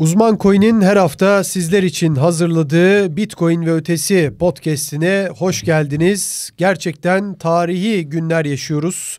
Uzman Coin'in her hafta sizler için hazırladığı Bitcoin ve Ötesi podcast'ine hoş geldiniz. Gerçekten tarihi günler yaşıyoruz.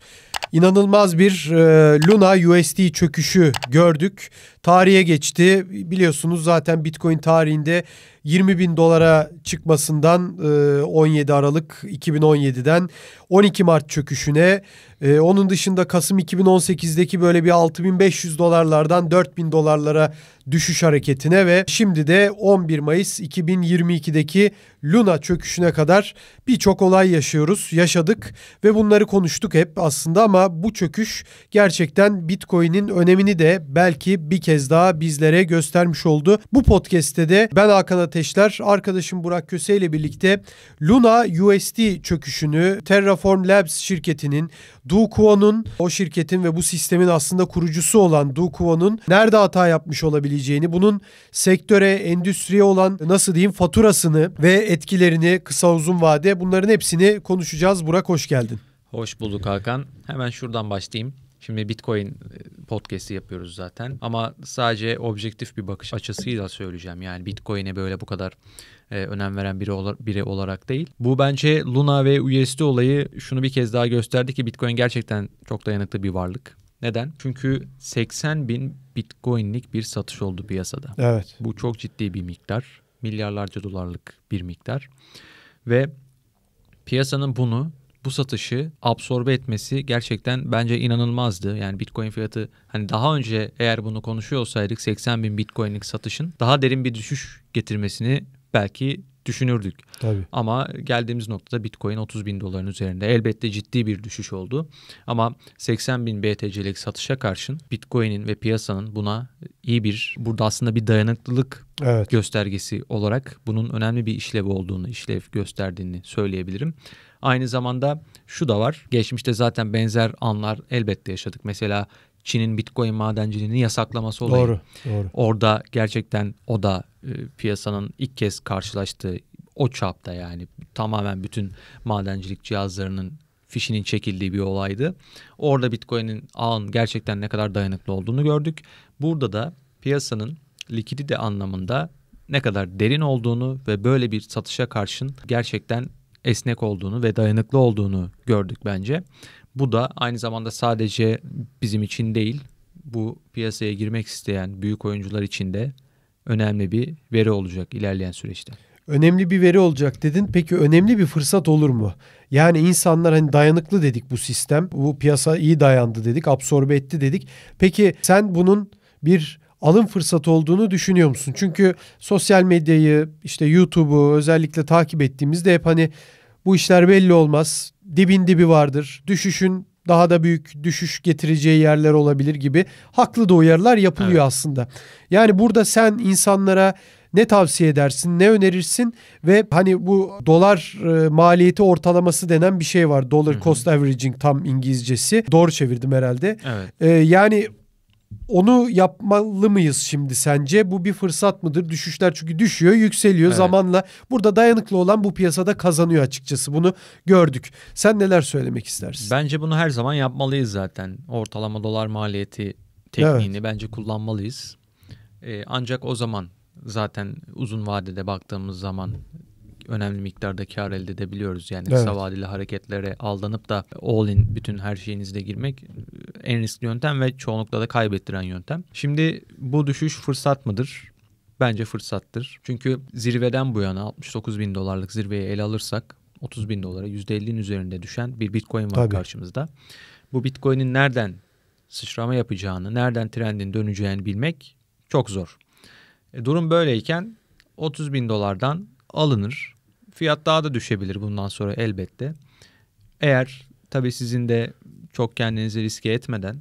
İnanılmaz bir e, Luna USD çöküşü gördük. Tarihe geçti. Biliyorsunuz zaten Bitcoin tarihinde 20 bin dolara çıkmasından 17 e, Aralık 2017'den 12 Mart çöküşüne e, onun dışında Kasım 2018'deki böyle bir 6500 dolarlardan 4000 dolarlara düşüş hareketine ve şimdi de 11 Mayıs 2022'deki Luna çöküşüne kadar birçok olay yaşıyoruz, yaşadık ve bunları konuştuk hep aslında ama bu çöküş gerçekten Bitcoin'in önemini de belki bir kez daha bizlere göstermiş oldu. Bu podcast'te de ben Hakan Ateşler arkadaşım Burak Köse ile birlikte Luna USD çöküşünü Terraform Labs şirketinin Du Kuo'nun o şirketin ve bu sistemin aslında kurucusu olan Du Kuo'nun nerede hata yapmış olabileceğini, bunun sektöre, endüstriye olan nasıl diyeyim faturasını ve etkilerini kısa uzun vade bunların hepsini konuşacağız. Burak hoş geldin. Hoş bulduk Hakan. Hemen şuradan başlayayım. Şimdi Bitcoin e, podcast'i yapıyoruz zaten ama sadece objektif bir bakış açısıyla söyleyeceğim. Yani Bitcoin'e böyle bu kadar e, önem veren biri, ola, biri olarak değil. Bu bence Luna ve USD olayı şunu bir kez daha gösterdi ki Bitcoin gerçekten çok dayanıklı bir varlık. Neden? Çünkü 80 bin bitcoinlik bir satış oldu piyasada. Evet. Bu çok ciddi bir miktar. Milyarlarca dolarlık bir miktar. Ve piyasanın bunu bu satışı absorbe etmesi gerçekten bence inanılmazdı. Yani Bitcoin fiyatı hani daha önce eğer bunu konuşuyor olsaydık 80 bin Bitcoin'lik satışın daha derin bir düşüş getirmesini belki düşünürdük. Tabii. Ama geldiğimiz noktada Bitcoin 30 bin doların üzerinde. Elbette ciddi bir düşüş oldu. Ama 80 bin BTC'lik satışa karşın Bitcoin'in ve piyasanın buna iyi bir, burada aslında bir dayanıklılık evet. göstergesi olarak bunun önemli bir işlev olduğunu, işlev gösterdiğini söyleyebilirim. Aynı zamanda şu da var. Geçmişte zaten benzer anlar elbette yaşadık. Mesela Çin'in Bitcoin madenciliğini yasaklaması olayı. Doğru, doğru. Orada gerçekten o da e, piyasanın ilk kez karşılaştığı o çapta yani tamamen bütün madencilik cihazlarının fişinin çekildiği bir olaydı. Orada Bitcoin'in ağın gerçekten ne kadar dayanıklı olduğunu gördük. Burada da piyasanın likidite anlamında ne kadar derin olduğunu ve böyle bir satışa karşın gerçekten esnek olduğunu ve dayanıklı olduğunu gördük bence. Bu da aynı zamanda sadece bizim için değil, bu piyasaya girmek isteyen büyük oyuncular için de önemli bir veri olacak ilerleyen süreçte. Önemli bir veri olacak dedin. Peki önemli bir fırsat olur mu? Yani insanlar hani dayanıklı dedik bu sistem. Bu piyasa iyi dayandı dedik, absorbe etti dedik. Peki sen bunun bir alım fırsatı olduğunu düşünüyor musun? Çünkü sosyal medyayı işte YouTube'u özellikle takip ettiğimizde hep hani bu işler belli olmaz. Dibin dibi vardır. Düşüşün daha da büyük düşüş getireceği yerler olabilir gibi haklı da uyarılar yapılıyor evet. aslında. Yani burada sen insanlara ne tavsiye edersin, ne önerirsin ve hani bu dolar e, maliyeti ortalaması denen bir şey var. Dollar Hı-hı. cost averaging tam İngilizcesi. Doğru çevirdim herhalde. Evet. E, yani onu yapmalı mıyız şimdi sence? Bu bir fırsat mıdır? Düşüşler çünkü düşüyor, yükseliyor evet. zamanla. Burada dayanıklı olan bu piyasada kazanıyor açıkçası. Bunu gördük. Sen neler söylemek istersin? Bence bunu her zaman yapmalıyız zaten. Ortalama dolar maliyeti tekniğini evet. bence kullanmalıyız. Ee, ancak o zaman zaten uzun vadede baktığımız zaman önemli miktarda kar elde edebiliyoruz. Yani evet. kısa vadeli hareketlere aldanıp da all in bütün her şeyinizde girmek e, en riskli yöntem ve çoğunlukla da kaybettiren yöntem. Şimdi bu düşüş fırsat mıdır? Bence fırsattır. Çünkü zirveden bu yana 69 bin dolarlık zirveyi ele alırsak 30 bin dolara %50'nin üzerinde düşen bir bitcoin var Tabii. karşımızda. Bu bitcoin'in nereden sıçrama yapacağını, nereden trendin döneceğini bilmek çok zor. E, durum böyleyken 30 bin dolardan alınır fiyat daha da düşebilir bundan sonra elbette. Eğer tabii sizin de çok kendinizi riske etmeden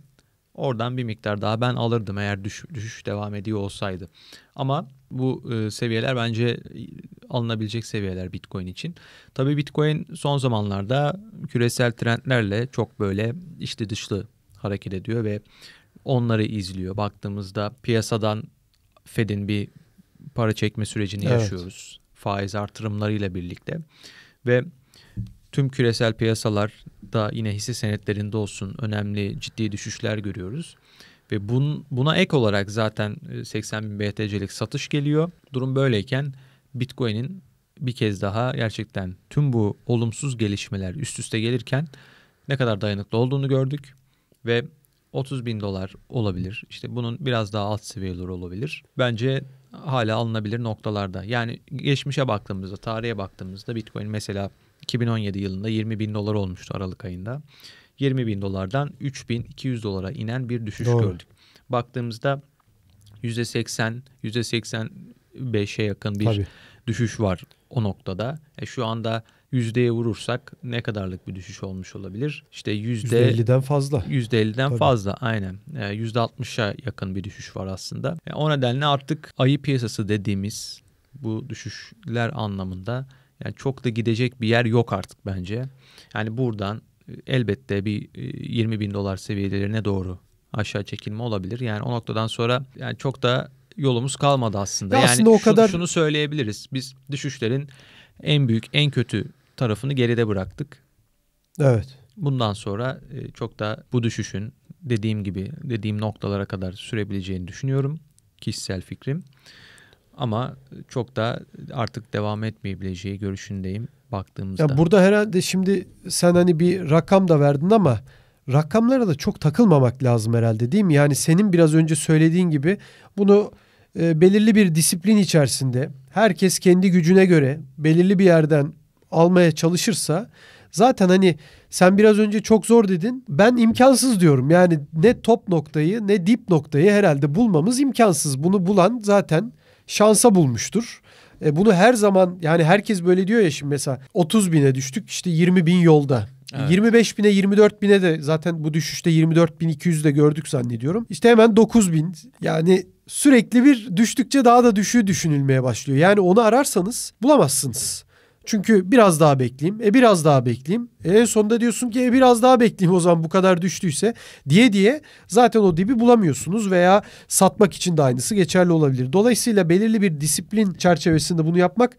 oradan bir miktar daha ben alırdım eğer düş, düşüş devam ediyor olsaydı. Ama bu e, seviyeler bence e, alınabilecek seviyeler Bitcoin için. Tabii Bitcoin son zamanlarda küresel trendlerle çok böyle içli dışlı hareket ediyor ve onları izliyor. Baktığımızda piyasadan Fed'in bir para çekme sürecini evet. yaşıyoruz faiz artırımlarıyla birlikte ve tüm küresel piyasalar da yine hisse senetlerinde olsun önemli ciddi düşüşler görüyoruz. Ve bun, buna ek olarak zaten 80 e, bin BTC'lik satış geliyor. Durum böyleyken Bitcoin'in bir kez daha gerçekten tüm bu olumsuz gelişmeler üst üste gelirken ne kadar dayanıklı olduğunu gördük. Ve 30 bin dolar olabilir. İşte bunun biraz daha alt seviyeleri olabilir. Bence hala alınabilir noktalarda. Yani geçmişe baktığımızda, tarihe baktığımızda Bitcoin mesela 2017 yılında 20 bin dolar olmuştu Aralık ayında. 20 bin dolardan 3200 dolara inen bir düşüş Doğru. gördük. Baktığımızda %80, %85'e yakın bir Tabii. düşüş var o noktada. E şu anda yüzdeye vurursak ne kadarlık bir düşüş olmuş olabilir? İşte yüzde %50'den fazla. %50'den Tabii. fazla aynen. %60'a ee, yakın bir düşüş var aslında. E, o nedenle artık ayı piyasası dediğimiz bu düşüşler anlamında yani çok da gidecek bir yer yok artık bence. Yani buradan e, elbette bir 20 e, bin dolar seviyelerine doğru aşağı çekilme olabilir. Yani o noktadan sonra yani çok da yolumuz kalmadı aslında. Ya yani aslında o kadar şunu söyleyebiliriz. Biz düşüşlerin en büyük, en kötü tarafını geride bıraktık. Evet. Bundan sonra e, çok da bu düşüşün dediğim gibi dediğim noktalara kadar sürebileceğini düşünüyorum. Kişisel fikrim. Ama çok da artık devam etmeyebileceği görüşündeyim baktığımızda. Ya burada herhalde şimdi sen hani bir rakam da verdin ama rakamlara da çok takılmamak lazım herhalde değil mi? Yani senin biraz önce söylediğin gibi bunu e, belirli bir disiplin içerisinde herkes kendi gücüne göre belirli bir yerden almaya çalışırsa zaten hani sen biraz önce çok zor dedin. Ben imkansız diyorum. Yani ne top noktayı ne dip noktayı herhalde bulmamız imkansız. Bunu bulan zaten şansa bulmuştur. E bunu her zaman yani herkes böyle diyor ya şimdi mesela 30 bine düştük işte 20 bin yolda. Evet. 25 bine 24 bine de zaten bu düşüşte 24 bin 200 de gördük zannediyorum. İşte hemen 9 bin yani sürekli bir düştükçe daha da düşüğü düşünülmeye başlıyor. Yani onu ararsanız bulamazsınız. Çünkü biraz daha bekleyeyim. E biraz daha bekleyeyim. E sonunda diyorsun ki e biraz daha bekleyeyim o zaman bu kadar düştüyse diye diye zaten o dibi bulamıyorsunuz veya satmak için de aynısı geçerli olabilir. Dolayısıyla belirli bir disiplin çerçevesinde bunu yapmak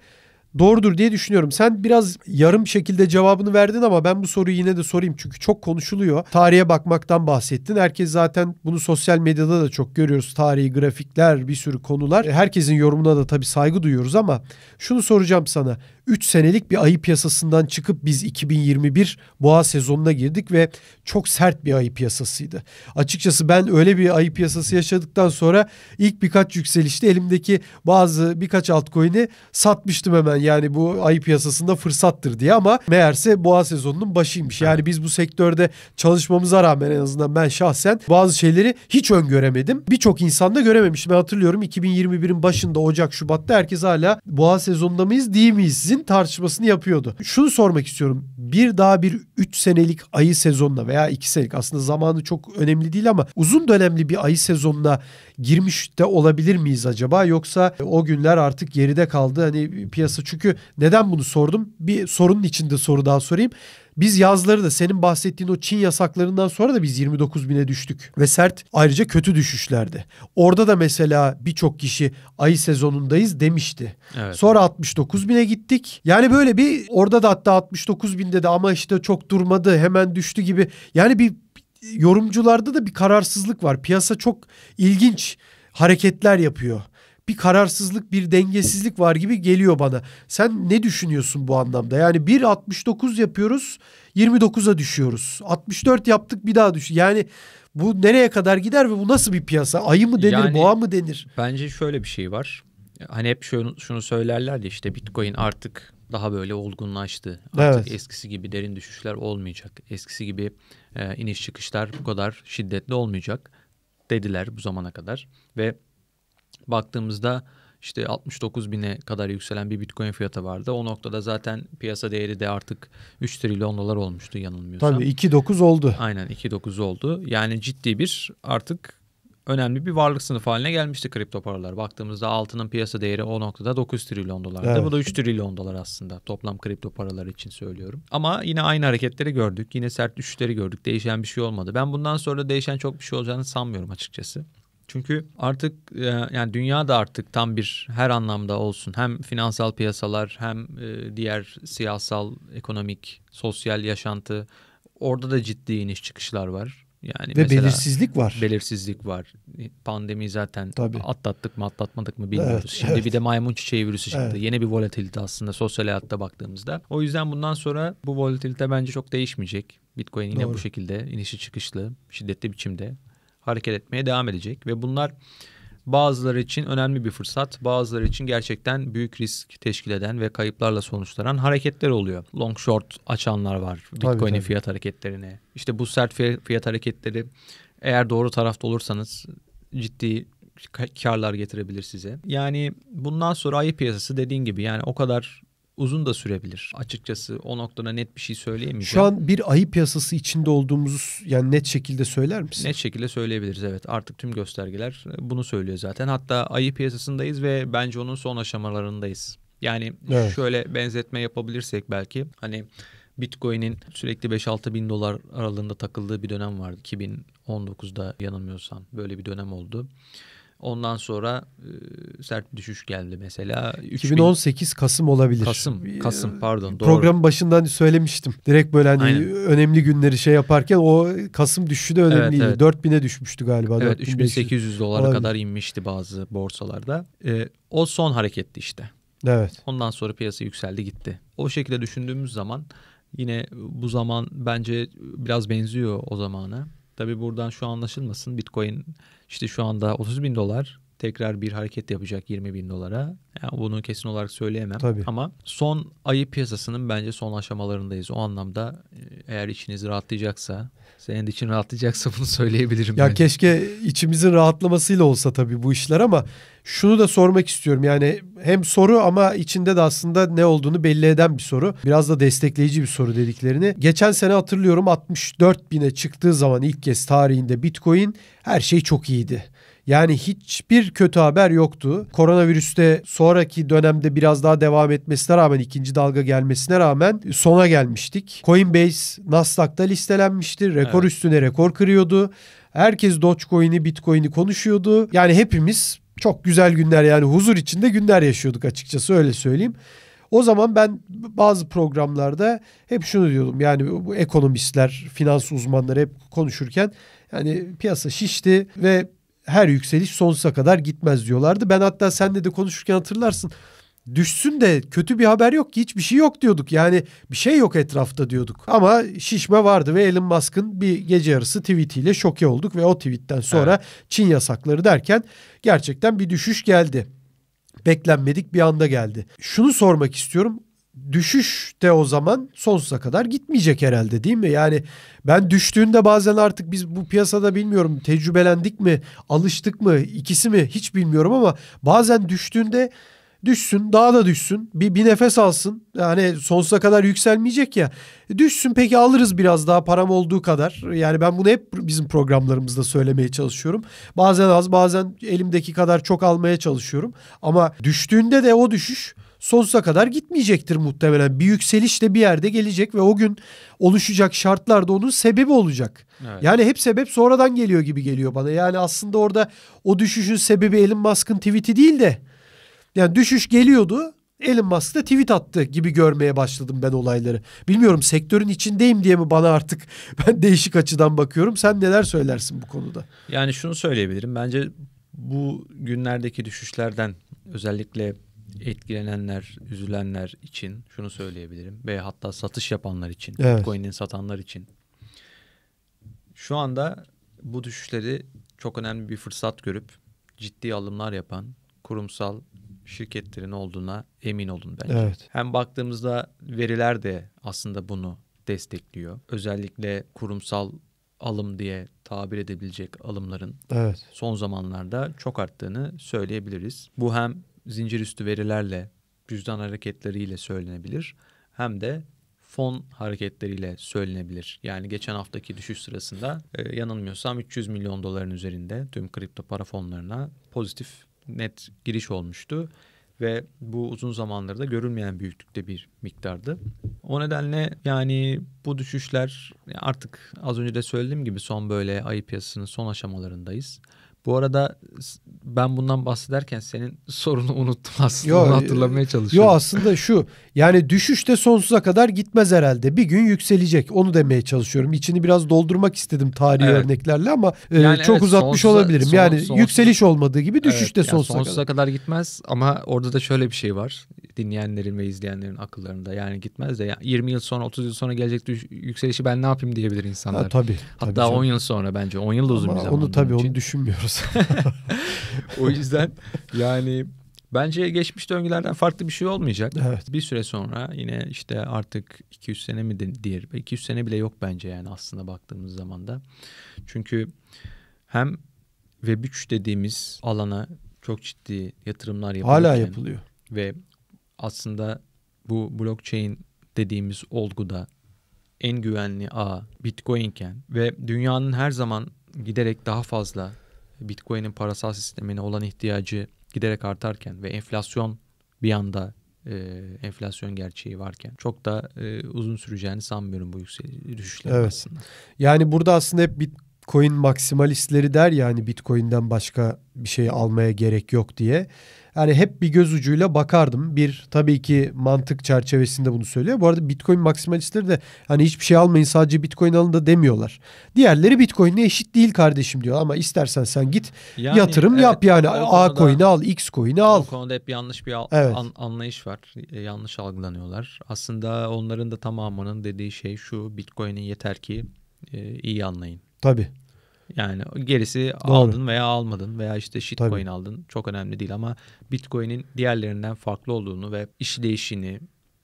doğrudur diye düşünüyorum. Sen biraz yarım şekilde cevabını verdin ama ben bu soruyu yine de sorayım çünkü çok konuşuluyor. Tarihe bakmaktan bahsettin. Herkes zaten bunu sosyal medyada da çok görüyoruz. Tarihi, grafikler, bir sürü konular. E, herkesin yorumuna da tabii saygı duyuyoruz ama şunu soracağım sana. 3 senelik bir ayı piyasasından çıkıp biz 2021 boğa sezonuna girdik ve çok sert bir ayı piyasasıydı. Açıkçası ben öyle bir ayı piyasası yaşadıktan sonra ilk birkaç yükselişte elimdeki bazı birkaç altcoin'i satmıştım hemen yani bu ayı piyasasında fırsattır diye ama meğerse boğa sezonunun başıymış. Yani biz bu sektörde çalışmamıza rağmen en azından ben şahsen bazı şeyleri hiç öngöremedim. Birçok insanda görememiş Ben hatırlıyorum 2021'in başında Ocak, Şubat'ta herkes hala boğa sezonunda mıyız değil miyiz sizin tartışmasını yapıyordu. Şunu sormak istiyorum. Bir daha bir 3 senelik ayı sezonuna veya 2 senelik aslında zamanı çok önemli değil ama uzun dönemli bir ayı sezonuna girmiş de olabilir miyiz acaba? Yoksa o günler artık geride kaldı. Hani piyasa çünkü neden bunu sordum? Bir sorunun içinde soru daha sorayım. Biz yazları da senin bahsettiğin o Çin yasaklarından sonra da biz 29 bine düştük. Ve sert ayrıca kötü düşüşlerdi. Orada da mesela birçok kişi ayı sezonundayız demişti. Evet. Sonra 69 bine gittik. Yani böyle bir orada da hatta 69 binde de ama işte çok durmadı hemen düştü gibi. Yani bir yorumcularda da bir kararsızlık var. Piyasa çok ilginç hareketler yapıyor bir kararsızlık, bir dengesizlik var gibi geliyor bana. Sen ne düşünüyorsun bu anlamda? Yani 1.69 yapıyoruz, 29'a düşüyoruz. 64 yaptık bir daha düş. Yani bu nereye kadar gider ve bu nasıl bir piyasa? Ayı mı denir, yani, boğa mı denir? Bence şöyle bir şey var. Hani hep şunu, şunu söylerler ya işte Bitcoin artık daha böyle olgunlaştı. Artık evet. eskisi gibi derin düşüşler olmayacak. Eskisi gibi e, iniş çıkışlar bu kadar şiddetli olmayacak dediler bu zamana kadar. Ve baktığımızda işte 69 bine kadar yükselen bir bitcoin fiyatı vardı. O noktada zaten piyasa değeri de artık 3 trilyon dolar olmuştu yanılmıyorsam. Tabii 2.9 oldu. Aynen 2.9 oldu. Yani ciddi bir artık önemli bir varlık sınıfı haline gelmişti kripto paralar. Baktığımızda altının piyasa değeri o noktada 9 trilyon dolardı. Evet. Bu da 3 trilyon dolar aslında toplam kripto paralar için söylüyorum. Ama yine aynı hareketleri gördük. Yine sert düşüşleri gördük. Değişen bir şey olmadı. Ben bundan sonra değişen çok bir şey olacağını sanmıyorum açıkçası. Çünkü artık e, yani dünya da artık tam bir her anlamda olsun. Hem finansal piyasalar hem e, diğer siyasal, ekonomik, sosyal yaşantı orada da ciddi iniş çıkışlar var. Yani Ve belirsizlik var. Belirsizlik var. E, pandemi zaten Tabii. atlattık mı atlatmadık mı bilmiyoruz. Evet, Şimdi evet. bir de maymun çiçeği virüsü çıktı. Evet. Yeni bir volatilite aslında sosyal hayatta baktığımızda. O yüzden bundan sonra bu volatilite bence çok değişmeyecek. Bitcoin yine Doğru. bu şekilde inişi çıkışlı, şiddetli biçimde hareket etmeye devam edecek ve bunlar bazıları için önemli bir fırsat, bazıları için gerçekten büyük risk teşkil eden ve kayıplarla sonuçlanan hareketler oluyor. Long short açanlar var Bitcoin'in fiyat hareketlerine. İşte bu sert fiyat hareketleri eğer doğru tarafta olursanız ciddi karlar getirebilir size. Yani bundan sonra ayı piyasası dediğin gibi yani o kadar uzun da sürebilir. Açıkçası o noktada net bir şey söyleyemeyeceğim. Şu an bir ayı piyasası içinde olduğumuzu yani net şekilde söyler misin? Net şekilde söyleyebiliriz evet. Artık tüm göstergeler e, bunu söylüyor zaten. Hatta ayı piyasasındayız ve bence onun son aşamalarındayız. Yani evet. şöyle benzetme yapabilirsek belki hani Bitcoin'in sürekli 5-6 bin dolar aralığında takıldığı bir dönem vardı. 2019'da yanılmıyorsam böyle bir dönem oldu. Ondan sonra e, sert bir düşüş geldi mesela. 2018 bin... Kasım olabilir. Kasım, Kasım e, pardon. Doğru. Programın başından söylemiştim. Direkt böyle hani önemli günleri şey yaparken o Kasım düşüşü de önemliydi. Evet, evet. 4000'e düşmüştü galiba. Evet 3800 dolara kadar inmişti bazı borsalarda. E, o son hareketti işte. Evet. Ondan sonra piyasa yükseldi gitti. O şekilde düşündüğümüz zaman yine bu zaman bence biraz benziyor o zamana. Tabii buradan şu anlaşılmasın. Bitcoin işte şu anda 30 bin dolar tekrar bir hareket yapacak 20 bin dolara. Yani bunu kesin olarak söyleyemem. Tabii. Ama son ayı piyasasının bence son aşamalarındayız. O anlamda e, eğer içiniz rahatlayacaksa, senin için rahatlayacaksa bunu söyleyebilirim. Ya yani. keşke içimizin rahatlamasıyla olsa tabii bu işler ama şunu da sormak istiyorum. Yani hem soru ama içinde de aslında ne olduğunu belli eden bir soru. Biraz da destekleyici bir soru dediklerini. Geçen sene hatırlıyorum 64 bine çıktığı zaman ilk kez tarihinde Bitcoin her şey çok iyiydi. Yani hiçbir kötü haber yoktu. Koronavirüste sonraki dönemde biraz daha devam etmesine rağmen ikinci dalga gelmesine rağmen sona gelmiştik. Coinbase Nasdaq'ta listelenmişti. Rekor evet. üstüne rekor kırıyordu. Herkes Dogecoin'i, Bitcoin'i konuşuyordu. Yani hepimiz çok güzel günler yani huzur içinde günler yaşıyorduk açıkçası öyle söyleyeyim. O zaman ben bazı programlarda hep şunu diyordum. Yani bu ekonomistler, finans uzmanları hep konuşurken yani piyasa şişti ve her yükseliş sonsuza kadar gitmez diyorlardı. Ben hatta senle de konuşurken hatırlarsın. Düşsün de kötü bir haber yok ki hiçbir şey yok diyorduk. Yani bir şey yok etrafta diyorduk. Ama şişme vardı ve Elon Musk'ın bir gece yarısı tweetiyle şoke olduk ve o tweetten sonra evet. Çin yasakları derken gerçekten bir düşüş geldi. Beklenmedik bir anda geldi. Şunu sormak istiyorum düşüş de o zaman sonsuza kadar gitmeyecek herhalde değil mi? Yani ben düştüğünde bazen artık biz bu piyasada bilmiyorum tecrübelendik mi, alıştık mı, ikisi mi hiç bilmiyorum ama bazen düştüğünde Düşsün daha da düşsün bir, bir nefes alsın yani sonsuza kadar yükselmeyecek ya düşsün peki alırız biraz daha param olduğu kadar yani ben bunu hep bizim programlarımızda söylemeye çalışıyorum bazen az bazen elimdeki kadar çok almaya çalışıyorum ama düştüğünde de o düşüş sonsuza kadar gitmeyecektir muhtemelen. Bir yükseliş de bir yerde gelecek ve o gün oluşacak şartlar da onun sebebi olacak. Evet. Yani hep sebep sonradan geliyor gibi geliyor bana. Yani aslında orada o düşüşün sebebi Elon Musk'ın tweet'i değil de yani düşüş geliyordu. Elon Musk da tweet attı gibi görmeye başladım ben olayları. Bilmiyorum sektörün içindeyim diye mi bana artık ben değişik açıdan bakıyorum. Sen neler söylersin bu konuda? Yani şunu söyleyebilirim. Bence bu günlerdeki düşüşlerden özellikle etkilenenler, üzülenler için şunu söyleyebilirim ve hatta satış yapanlar için, evet. Bitcoin'in satanlar için şu anda bu düşüşleri çok önemli bir fırsat görüp ciddi alımlar yapan kurumsal şirketlerin olduğuna emin olun bence. Evet. Hem baktığımızda veriler de aslında bunu destekliyor. Özellikle kurumsal alım diye tabir edebilecek alımların evet. son zamanlarda çok arttığını söyleyebiliriz. Bu hem zincir üstü verilerle, cüzdan hareketleriyle söylenebilir hem de fon hareketleriyle söylenebilir. Yani geçen haftaki düşüş sırasında e, yanılmıyorsam 300 milyon doların üzerinde tüm kripto para fonlarına pozitif net giriş olmuştu ve bu uzun zamanlarda da görülmeyen büyüklükte bir miktardı. O nedenle yani bu düşüşler artık az önce de söylediğim gibi son böyle ayı piyasasının son aşamalarındayız. Bu arada ben bundan bahsederken senin sorunu unuttum aslında. Yo, Onu e, hatırlamaya çalışıyorum. Yo aslında şu yani düşüş de sonsuza kadar gitmez herhalde. Bir gün yükselecek. Onu demeye çalışıyorum. İçini biraz doldurmak istedim tarihi evet. örneklerle ama e, yani e, çok evet, uzatmış sonsuza, olabilirim. Son, yani sonsuza, yükseliş olmadığı gibi düşüş evet, yani sonsuza, sonsuza kadar. kadar gitmez ama orada da şöyle bir şey var dinleyenlerin ve izleyenlerin akıllarında. Yani gitmez de yani 20 yıl sonra 30 yıl sonra gelecek yükselişi ben ne yapayım diyebilir insanlar. Ha, tabii. Hatta tabii 10 yıl sonra bence 10 yıl da uzun Ama bir zaman. Onu tabii için. onu düşünmüyoruz. o yüzden yani Bence geçmiş döngülerden farklı bir şey olmayacak. Evet. Bir süre sonra yine işte artık 200 sene mi diğer 200 sene bile yok bence yani aslında baktığımız zaman da. Çünkü hem Web3 dediğimiz alana çok ciddi yatırımlar yapılıyor. Hala yapılıyor. Ve aslında bu blockchain dediğimiz olguda en güvenli ağ Bitcoin'ken ve dünyanın her zaman giderek daha fazla Bitcoin'in parasal sistemine olan ihtiyacı giderek artarken ve enflasyon bir anda e, enflasyon gerçeği varken çok da e, uzun süreceğini sanmıyorum bu yükseliş düşüşler evet. aslında. Yani burada aslında hep Bitcoin Bitcoin maksimalistleri der ya hani Bitcoin'den başka bir şey almaya gerek yok diye. Yani hep bir göz ucuyla bakardım. Bir tabii ki mantık çerçevesinde bunu söylüyor. Bu arada Bitcoin maksimalistleri de hani hiçbir şey almayın sadece Bitcoin alın da demiyorlar. Diğerleri Bitcoin'le eşit değil kardeşim diyor ama istersen sen git yani, yatırım evet, yap yani A coin'i al, X coin'i al. O konuda hep yanlış bir al- evet. an- anlayış var. E, yanlış algılanıyorlar. Aslında onların da tamamının dediği şey şu Bitcoin'i yeter ki e, iyi anlayın. Tabii. Yani gerisi Doğru. aldın veya almadın veya işte shitcoin Tabii. aldın çok önemli değil ama Bitcoin'in diğerlerinden farklı olduğunu ve işleyişini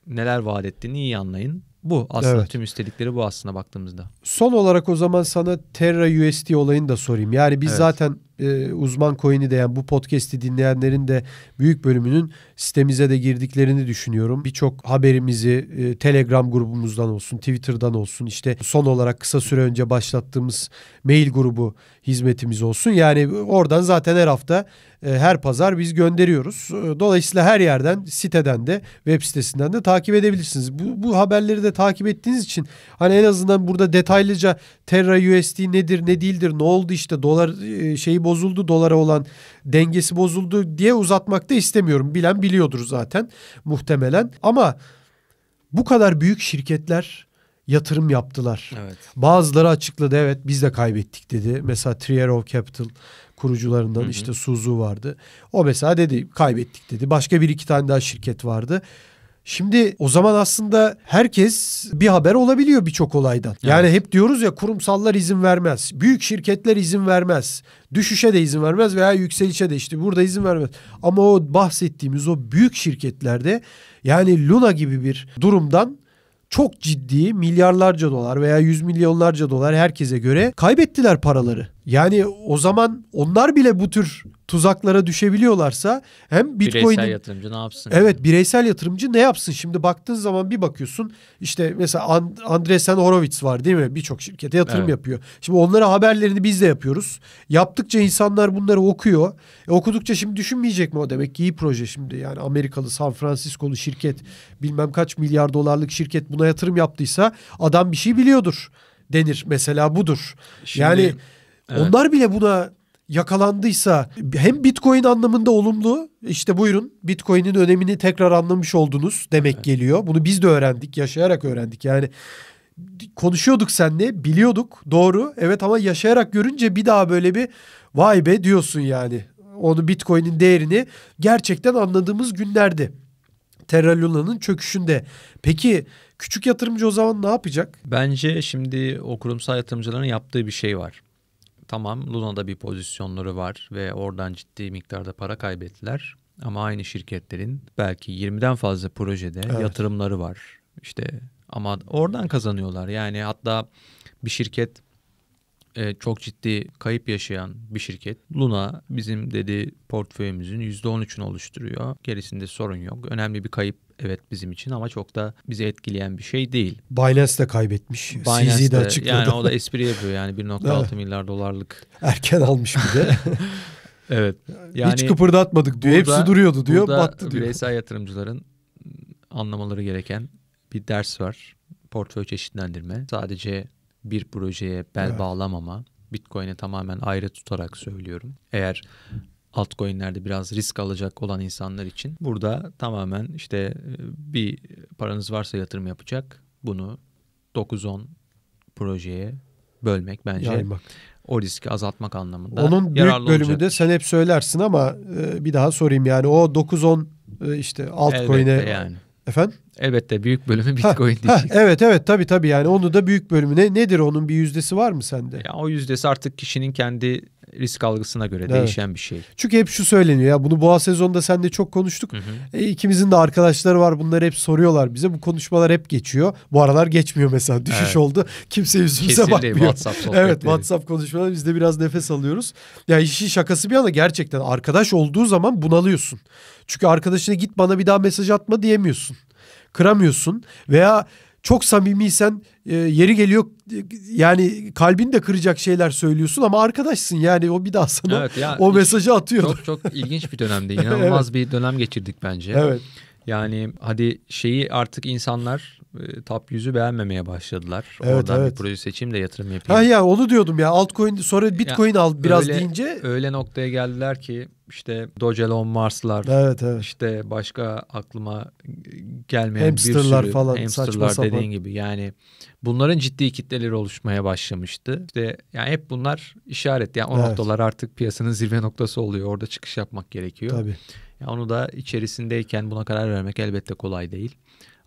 neler vaat ettiğini iyi anlayın. Bu aslında evet. tüm istedikleri bu aslında baktığımızda. Son olarak o zaman sana Terra USD olayını da sorayım. Yani biz evet. zaten e, uzman coin'i de yani bu podcast'i dinleyenlerin de büyük bölümünün sitemize de girdiklerini düşünüyorum. Birçok haberimizi e, Telegram grubumuzdan olsun, Twitter'dan olsun işte son olarak kısa süre önce başlattığımız mail grubu hizmetimiz olsun. Yani oradan zaten her hafta e, her pazar biz gönderiyoruz. E, dolayısıyla her yerden siteden de web sitesinden de takip edebilirsiniz. Bu, bu haberleri de takip ettiğiniz için hani en azından burada detaylıca Terra USD nedir ne değildir ne oldu işte dolar e, şeyi bozuldu dolara olan dengesi bozuldu diye uzatmak da istemiyorum. Bilen biliyordur zaten muhtemelen ama bu kadar büyük şirketler yatırım yaptılar. Evet. Bazıları açıkladı evet biz de kaybettik dedi. Mesela Trier of Capital kurucularından hı hı. işte Suzu vardı. O mesela dedi kaybettik dedi. Başka bir iki tane daha şirket vardı. Şimdi o zaman aslında herkes bir haber olabiliyor birçok olaydan. Yani evet. hep diyoruz ya kurumsallar izin vermez. Büyük şirketler izin vermez. Düşüşe de izin vermez veya yükselişe de işte burada izin vermez. Ama o bahsettiğimiz o büyük şirketlerde yani Luna gibi bir durumdan çok ciddi milyarlarca dolar veya yüz milyonlarca dolar herkese göre kaybettiler paraları. Yani o zaman onlar bile bu tür tuzaklara düşebiliyorlarsa hem Bitcoin'in... Bireysel yatırımcı ne yapsın? Evet yani? bireysel yatırımcı ne yapsın? Şimdi baktığın zaman bir bakıyorsun işte mesela And Andresen Horowitz var değil mi? Birçok şirkete yatırım evet. yapıyor. Şimdi onlara haberlerini biz de yapıyoruz. Yaptıkça insanlar bunları okuyor. E, okudukça şimdi düşünmeyecek mi o demek ki iyi proje şimdi yani Amerikalı San Francisco'lu şirket bilmem kaç milyar dolarlık şirket buna yatırım yaptıysa adam bir şey biliyordur denir. Mesela budur. Şimdi... Yani Evet. Onlar bile buna yakalandıysa hem Bitcoin anlamında olumlu işte buyurun Bitcoin'in önemini tekrar anlamış oldunuz demek evet. geliyor. Bunu biz de öğrendik, yaşayarak öğrendik. Yani konuşuyorduk seninle, biliyorduk doğru. Evet ama yaşayarak görünce bir daha böyle bir vay be diyorsun yani. Onu Bitcoin'in değerini gerçekten anladığımız günlerdi. Terra Luna'nın çöküşünde. Peki küçük yatırımcı o zaman ne yapacak? Bence şimdi o kurumsal yatırımcıların yaptığı bir şey var tamam Luna'da bir pozisyonları var ve oradan ciddi miktarda para kaybettiler. Ama aynı şirketlerin belki 20'den fazla projede evet. yatırımları var. İşte ama oradan kazanıyorlar. Yani hatta bir şirket e, çok ciddi kayıp yaşayan bir şirket. Luna bizim dedi portföyümüzün %13'ünü oluşturuyor. Gerisinde sorun yok. Önemli bir kayıp evet bizim için ama çok da bizi etkileyen bir şey değil. Binance de kaybetmiş. Binance CZ de, de açıkladı. Yani o da espri yapıyor yani 1.6 milyar dolarlık. Erken almış bir de. evet. Yani Hiç kıpırdatmadık diyor. Burada, Hepsi duruyordu diyor. Burada battı diyor. bireysel yatırımcıların anlamaları gereken bir ders var. Portföy çeşitlendirme. Sadece bir projeye bel evet. bağlamama. Bitcoin'i tamamen ayrı tutarak söylüyorum. Eğer altcoin'lerde biraz risk alacak olan insanlar için burada tamamen işte e, bir paranız varsa yatırım yapacak bunu 9-10 projeye bölmek bence Yaymak. o riski azaltmak anlamında Onun büyük bölümü olacak. de sen hep söylersin ama e, bir daha sorayım yani o 9-10 e, işte altcoin'e yani. Efendim? Elbette büyük bölümü Bitcoin ha, diyeceksin. evet evet tabi tabi yani onu da büyük bölümü ne, nedir onun bir yüzdesi var mı sende? Ya, o yüzdesi artık kişinin kendi risk algısına göre evet. değişen bir şey. Çünkü hep şu söyleniyor ya bunu boğa sezonda sen de çok konuştuk. Hı hı. E, ikimizin de arkadaşları var bunları hep soruyorlar bize. Bu konuşmalar hep geçiyor. Bu aralar geçmiyor mesela düşüş evet. oldu. Kimse yüzümüze Kesinlikle bakmıyor. WhatsApp Evet WhatsApp konuşmaları biz de biraz nefes alıyoruz. Ya yani işin şakası bir yana gerçekten arkadaş olduğu zaman bunalıyorsun. Çünkü arkadaşına git bana bir daha mesaj atma diyemiyorsun. Kıramıyorsun veya çok samimiysen e, yeri geliyor yani kalbini de kıracak şeyler söylüyorsun ama arkadaşsın yani o bir daha sana evet, ya, o mesajı atıyor. Çok çok ilginç bir dönemde inanılmaz evet. bir dönem geçirdik bence. Evet. Yani hadi şeyi artık insanlar e, top 100'ü beğenmemeye başladılar. Evet, Oradan evet. bir proje seçeyim de yatırım yapayım. Ha ya onu diyordum ya altcoin sonra bitcoin ya, al biraz öyle, deyince. Öyle noktaya geldiler ki işte Doge Elon Mars'lar. Evet evet. İşte başka aklıma gelmeyen hamsterlar bir sürü falan, hamsterlar saçma dediğin sapan. gibi yani bunların ciddi kitleleri oluşmaya başlamıştı. İşte yani hep bunlar işaret yani o evet. noktalar artık piyasanın zirve noktası oluyor. Orada çıkış yapmak gerekiyor. Tabii. Yani onu da içerisindeyken buna karar vermek elbette kolay değil.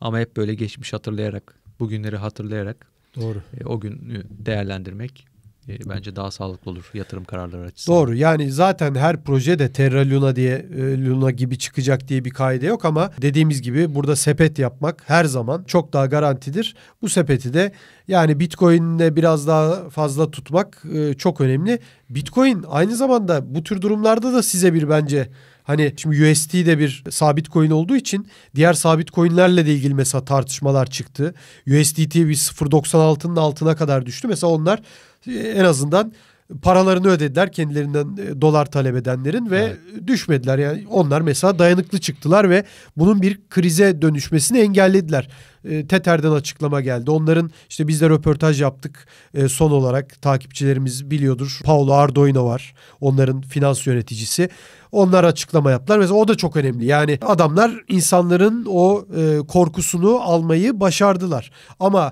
Ama hep böyle geçmiş hatırlayarak, bugünleri hatırlayarak Doğru. E, o günü değerlendirmek e, bence daha sağlıklı olur yatırım kararları açısından. Doğru. Yani zaten her proje de Terra Luna diye e, Luna gibi çıkacak diye bir kaide yok ama dediğimiz gibi burada sepet yapmak her zaman çok daha garantidir. Bu sepeti de yani Bitcoin'le biraz daha fazla tutmak e, çok önemli. Bitcoin aynı zamanda bu tür durumlarda da size bir bence hani şimdi UST de bir sabit coin olduğu için diğer sabit coinlerle de ilgili mesela tartışmalar çıktı. USDT bir 0.96'nın altına kadar düştü. Mesela onlar e, en azından paralarını ödediler kendilerinden e, dolar talep edenlerin ve evet. düşmediler. Yani onlar mesela dayanıklı çıktılar ve bunun bir krize dönüşmesini engellediler. E, Teter'den açıklama geldi. Onların işte biz de röportaj yaptık. E, son olarak takipçilerimiz biliyordur. Paolo Ardoino var. Onların finans yöneticisi. Onlar açıklama yaptılar. Mesela o da çok önemli. Yani adamlar insanların o e, korkusunu almayı başardılar. Ama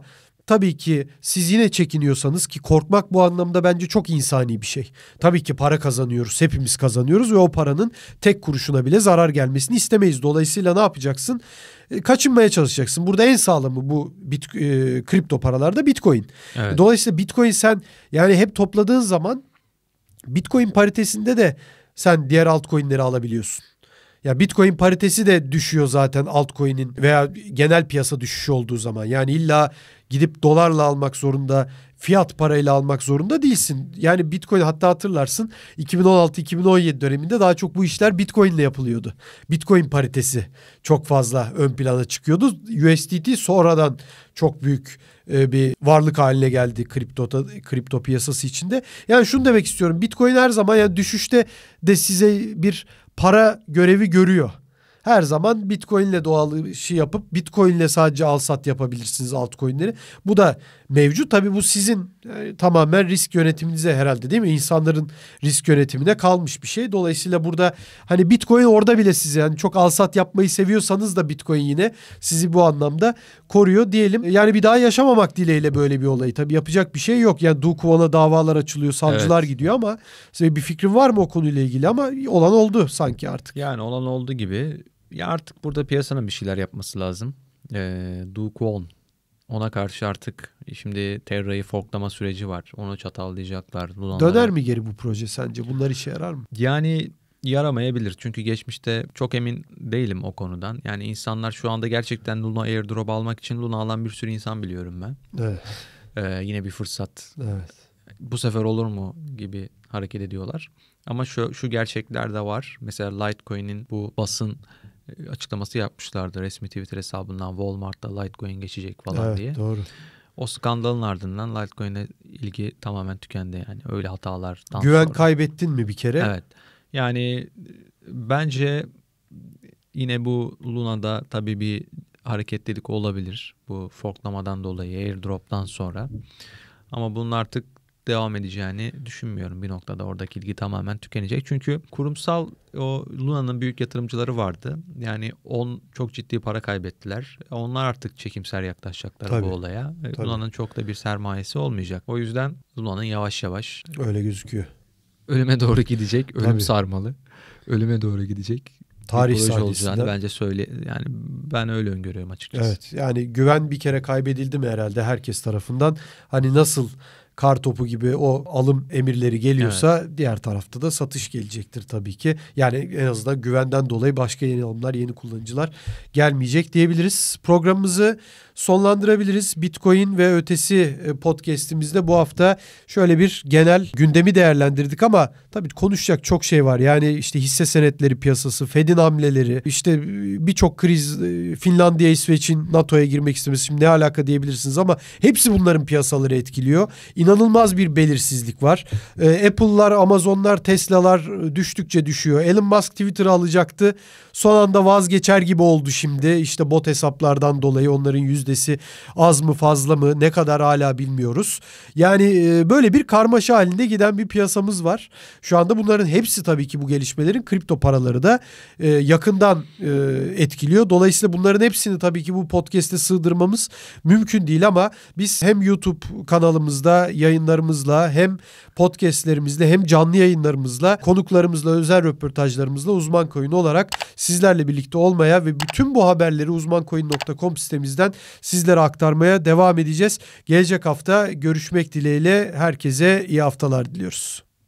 Tabii ki siz yine çekiniyorsanız ki korkmak bu anlamda bence çok insani bir şey. Tabii ki para kazanıyoruz, hepimiz kazanıyoruz ve o paranın tek kuruşuna bile zarar gelmesini istemeyiz. Dolayısıyla ne yapacaksın? E, kaçınmaya çalışacaksın. Burada en sağlamı bu bit, e, kripto paralarda Bitcoin. Evet. Dolayısıyla Bitcoin sen yani hep topladığın zaman Bitcoin paritesinde de sen diğer altcoin'leri alabiliyorsun. Ya Bitcoin paritesi de düşüyor zaten altcoin'in veya genel piyasa düşüşü olduğu zaman. Yani illa gidip dolarla almak zorunda, fiyat parayla almak zorunda değilsin. Yani Bitcoin hatta hatırlarsın 2016-2017 döneminde daha çok bu işler Bitcoin ile yapılıyordu. Bitcoin paritesi çok fazla ön plana çıkıyordu. USDT sonradan çok büyük e, bir varlık haline geldi kripto kripto piyasası içinde. Yani şunu demek istiyorum. Bitcoin her zaman yani düşüşte de size bir para görevi görüyor her zaman Bitcoin ile doğal işi yapıp Bitcoin ile sadece al sat yapabilirsiniz altcoin'leri. Bu da mevcut. Tabii bu sizin e, tamamen risk yönetiminize herhalde değil mi? İnsanların risk yönetimine kalmış bir şey. Dolayısıyla burada hani Bitcoin orada bile sizi yani çok al sat yapmayı seviyorsanız da Bitcoin yine sizi bu anlamda koruyor diyelim. Yani bir daha yaşamamak dileğiyle böyle bir olayı. Tabii yapacak bir şey yok. Yani Dukuvan'a davalar açılıyor, savcılar evet. gidiyor ama size bir fikrin var mı o konuyla ilgili ama olan oldu sanki artık. Yani olan oldu gibi ya artık burada piyasanın bir şeyler yapması lazım. E, Du Kwon ona karşı artık şimdi Terra'yı forklama süreci var. Onu çatallayacaklar. Lunanlara. Döner mi geri bu proje sence? Bunlar işe yarar mı? Yani yaramayabilir. Çünkü geçmişte çok emin değilim o konudan. Yani insanlar şu anda gerçekten Luna airdrop almak için Luna alan bir sürü insan biliyorum ben. Evet. Ee, yine bir fırsat. Evet. Bu sefer olur mu gibi hareket ediyorlar. Ama şu, şu gerçekler de var. Mesela Litecoin'in bu basın e, açıklaması yapmışlardı resmi Twitter hesabından Walmart'ta Litecoin geçecek falan evet, diye. doğru. O skandalın ardından Litecoin'e ilgi tamamen tükendi yani öyle hatalar. Güven sonra. kaybettin mi bir kere? Evet. Yani e, bence yine bu Luna'da tabii bir hareketlilik olabilir bu forklamadan dolayı airdrop'tan sonra. Ama bunun artık devam edeceğini düşünmüyorum bir noktada. Oradaki ilgi tamamen tükenecek. Çünkü kurumsal o Luna'nın büyük yatırımcıları vardı. Yani on çok ciddi para kaybettiler. Onlar artık çekimser yaklaşacaklar tabii, bu olaya. E, tabii. Luna'nın çok da bir sermayesi olmayacak. O yüzden Luna'nın yavaş yavaş öyle gözüküyor. Ölüme doğru gidecek. Ölüm tabii. sarmalı. Ölüme doğru gidecek tarih sahnesinde. bence söyle yani ben öyle öngörüyorum açıkçası. Evet yani güven bir kere kaybedildi mi herhalde herkes tarafından. Hani nasıl kar topu gibi o alım emirleri geliyorsa evet. diğer tarafta da satış gelecektir tabii ki. Yani en azından güvenden dolayı başka yeni alımlar, yeni kullanıcılar gelmeyecek diyebiliriz. Programımızı sonlandırabiliriz. Bitcoin ve ötesi e, podcast'imizde bu hafta şöyle bir genel gündemi değerlendirdik ama tabii konuşacak çok şey var. Yani işte hisse senetleri piyasası, Fed'in hamleleri, işte e, birçok kriz e, Finlandiya, İsveç'in NATO'ya girmek istemesi şimdi ne alaka diyebilirsiniz ama hepsi bunların piyasaları etkiliyor. İnan inanılmaz bir belirsizlik var. E, Apple'lar, Amazon'lar, Tesla'lar düştükçe düşüyor. Elon Musk Twitter'ı alacaktı. Son anda vazgeçer gibi oldu şimdi. İşte bot hesaplardan dolayı onların yüzdesi az mı fazla mı ne kadar hala bilmiyoruz. Yani e, böyle bir karmaşa halinde giden bir piyasamız var. Şu anda bunların hepsi tabii ki bu gelişmelerin kripto paraları da e, yakından e, etkiliyor. Dolayısıyla bunların hepsini tabii ki bu podcast'e sığdırmamız mümkün değil ama biz hem YouTube kanalımızda yayınlarımızla hem podcastlerimizle hem canlı yayınlarımızla konuklarımızla özel röportajlarımızla uzman koyun olarak sizlerle birlikte olmaya ve bütün bu haberleri uzmankoyun.com sitemizden sizlere aktarmaya devam edeceğiz. Gelecek hafta görüşmek dileğiyle herkese iyi haftalar diliyoruz.